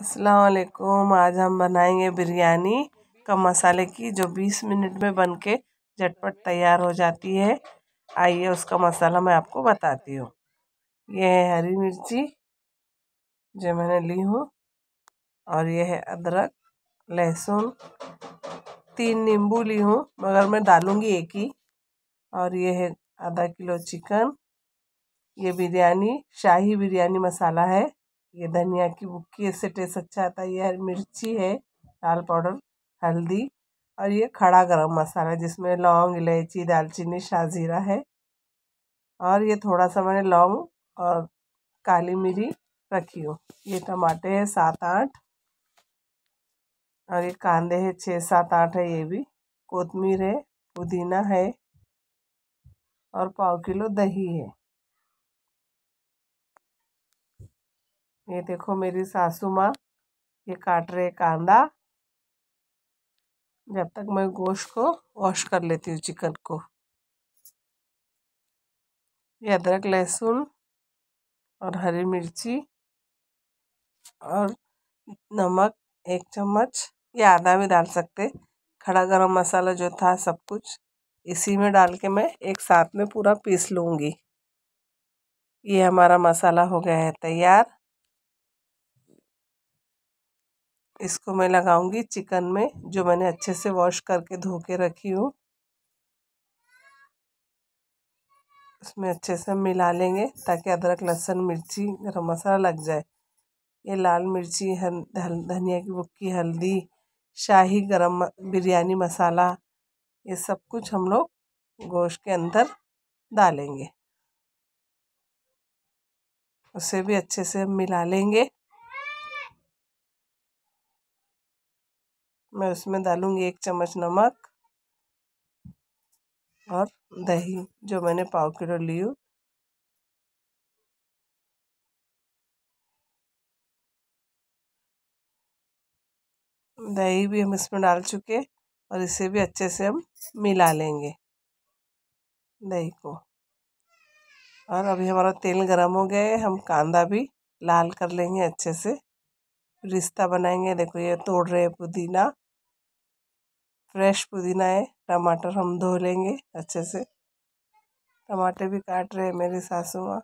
असलकुम आज हम बनाएंगे बिरयानी कम मसाले की जो 20 मिनट में बन के झटपट तैयार हो जाती है आइए उसका मसाला मैं आपको बताती हूँ यह है हरी मिर्ची जो मैंने ली हूँ और यह है अदरक लहसुन तीन नींबू ली हूँ मगर मैं डालूँगी एक ही और यह है आधा किलो चिकन ये बिरयानी शाही बिरयानी मसाला है ये धनिया की बुक्की इससे टेस्ट अच्छा आता है ये मिर्ची है लाल पाउडर हल्दी और ये खड़ा गरम मसाला जिसमें लौंग इलायची दालचीनी शाहजीरा है और ये थोड़ा सा मैंने लौंग और काली मिरी रखी हो ये टमाटे है सात आठ और ये कांदे है छः सात आठ है ये भी कोतमीर है पुदीना है और पाव किलो दही है ये देखो मेरी सासू माँ ये काट रहे कांदा जब तक मैं गोश्त को वॉश कर लेती हूँ चिकन को ये अदरक लहसुन और हरी मिर्ची और नमक एक चम्मच या आधा भी डाल सकते खड़ा गरम मसाला जो था सब कुछ इसी में डाल के मैं एक साथ में पूरा पीस लूँगी ये हमारा मसाला हो गया है तैयार इसको मैं लगाऊंगी चिकन में जो मैंने अच्छे से वॉश करके धो के रखी हूँ इसमें अच्छे से मिला लेंगे ताकि अदरक लहसुन मिर्ची गरम मसाला लग जाए ये लाल मिर्ची हल धनिया की बुक्की हल्दी शाही गरम बिरयानी मसाला ये सब कुछ हम लोग गोश्त के अंदर डालेंगे उसे भी अच्छे से मिला लेंगे मैं उसमें डालूंगी एक चम्मच नमक और दही जो मैंने पाव किलो ली दही भी हम इसमें डाल चुके और इसे भी अच्छे से हम मिला लेंगे दही को और अभी हमारा तेल गरम हो गया है हम कांदा भी लाल कर लेंगे अच्छे से रिश्ता बनाएंगे देखो ये तोड़ रहे पुदीना फ्रेश पुदीना है टमाटर हम धो लेंगे अच्छे से टमाटर भी काट रहे हैं मेरी सासू माँ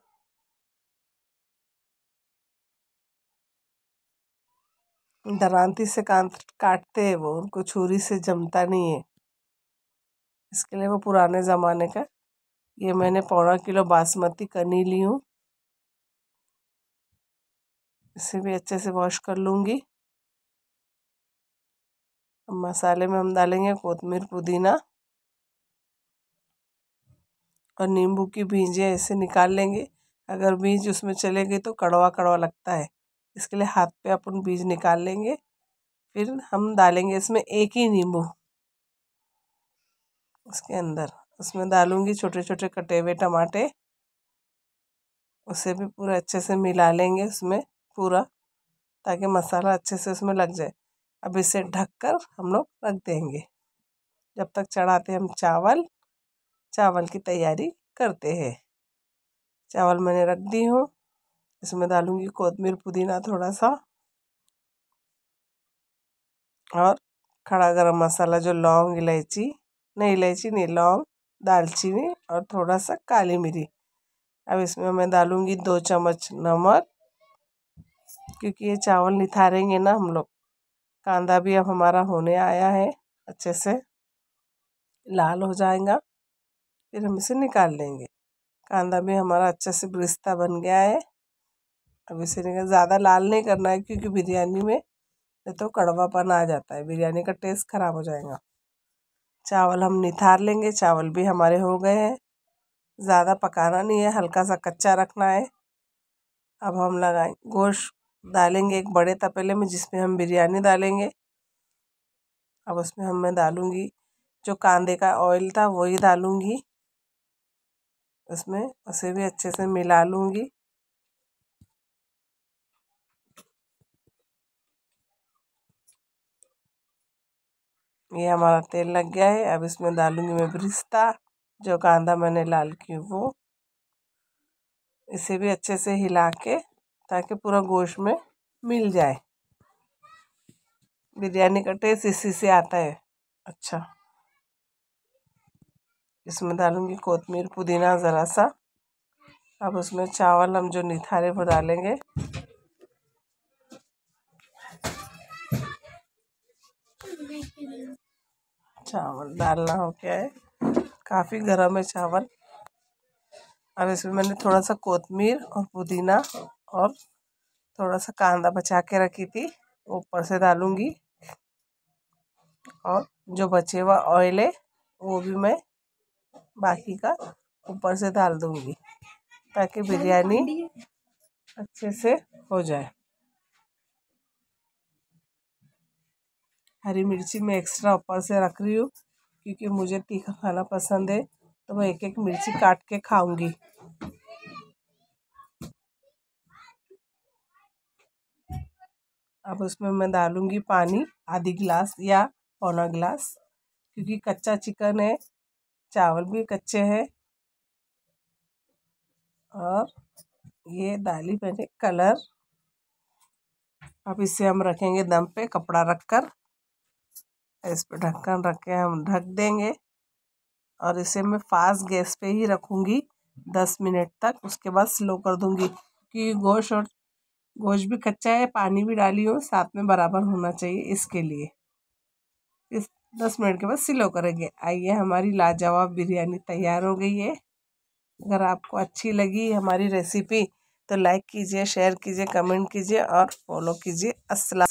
दरांती से काटते हैं वो उनको छुरी से जमता नहीं है इसके लिए वो पुराने ज़माने का ये मैंने पौना किलो बासमती कनी ली हूँ इसे भी अच्छे से वॉश कर लूँगी अब मसाले में हम डालेंगे कोतमीर पुदीना और नींबू की बीजें ऐसे निकाल लेंगे अगर बीज उसमें चले गए तो कड़वा कड़वा लगता है इसके लिए हाथ पे अपन बीज निकाल लेंगे फिर हम डालेंगे इसमें एक ही नींबू उसके अंदर उसमें डालूंगी छोटे छोटे कटे हुए टमाटे उसे भी पूरा अच्छे से मिला लेंगे उसमें पूरा ताकि मसाला अच्छे से उसमें लग जाए अब इसे ढक कर हम लोग रख देंगे जब तक चढ़ाते हम चावल चावल की तैयारी करते हैं चावल मैंने रख दी हूँ इसमें डालूँगी कोतमीर पुदीना थोड़ा सा और खड़ा गरम मसाला जो लौंग इलायची नहीं इलायची नहीं लौंग दालचीनी और थोड़ा सा काली मिरी अब इसमें मैं डालूँगी दो चम्मच नमक क्योंकि ये चावल निथारेंगे ना हम लोग कांदा भी अब हमारा होने आया है अच्छे से लाल हो जाएगा फिर हम इसे निकाल लेंगे कांदा भी हमारा अच्छे से ब्रिस्ता बन गया है अब इसे निकाल ज़्यादा लाल नहीं करना है क्योंकि बिरयानी में नहीं तो कड़वापन आ जाता है बिरयानी का टेस्ट ख़राब हो जाएगा चावल हम निथार लेंगे चावल भी हमारे हो गए हैं ज़्यादा पकाना नहीं है हल्का सा कच्चा रखना है अब हम लगाएं गोश्त डालेंगे एक बड़े तपेले में जिसमें हम बिरयानी डालेंगे अब उसमें हम मैं डालूँगी जो कांदे का ऑयल था वही डालूँगी उसमें उसे भी अच्छे से मिला लूँगी ये हमारा तेल लग गया है अब इसमें डालूंगी मैं ब्रिस्ता जो कांदा मैंने लाल की वो इसे भी अच्छे से हिला के ताकि पूरा गोश्त में मिल जाए बिरयानी का टेस्ट इसी से आता है अच्छा इसमें डालूँगी कोतमीर पुदीना ज़रा सा अब उसमें चावल हम जो निथारे वो डालेंगे चावल डालना हो क्या है काफ़ी गर्म है चावल अब इसमें मैंने थोड़ा सा कोतमीर और पुदीना और थोड़ा सा कांदा बचा के रखी थी ऊपर से डालूँगी और जो बचे हुआ ऑयल है वो भी मैं बाकी का ऊपर से डाल दूँगी ताकि बिरयानी अच्छे से हो जाए हरी मिर्ची मैं एक्स्ट्रा ऊपर से रख रही हूँ क्योंकि मुझे तीखा खाना पसंद है तो मैं एक एक मिर्ची काट के खाऊंगी अब उसमें मैं डालूँगी पानी आधी गिलास या पौना गिलास क्योंकि कच्चा चिकन है चावल भी कच्चे हैं और ये डाली मैंने कलर अब इसे हम रखेंगे दम पे कपड़ा रखकर इस पर ढक्कन रख के हम ढक देंगे और इसे मैं फास्ट गैस पे ही रखूँगी दस मिनट तक उसके बाद स्लो कर दूँगी क्योंकि गोश्त और गोश्त भी कच्चा है पानी भी डाली हो साथ में बराबर होना चाहिए इसके लिए इस दस मिनट के बाद सिलो करेंगे आइए हमारी लाजवाब बिरयानी तैयार हो गई है अगर आपको अच्छी लगी हमारी रेसिपी तो लाइक कीजिए शेयर कीजिए कमेंट कीजिए और फॉलो कीजिए असला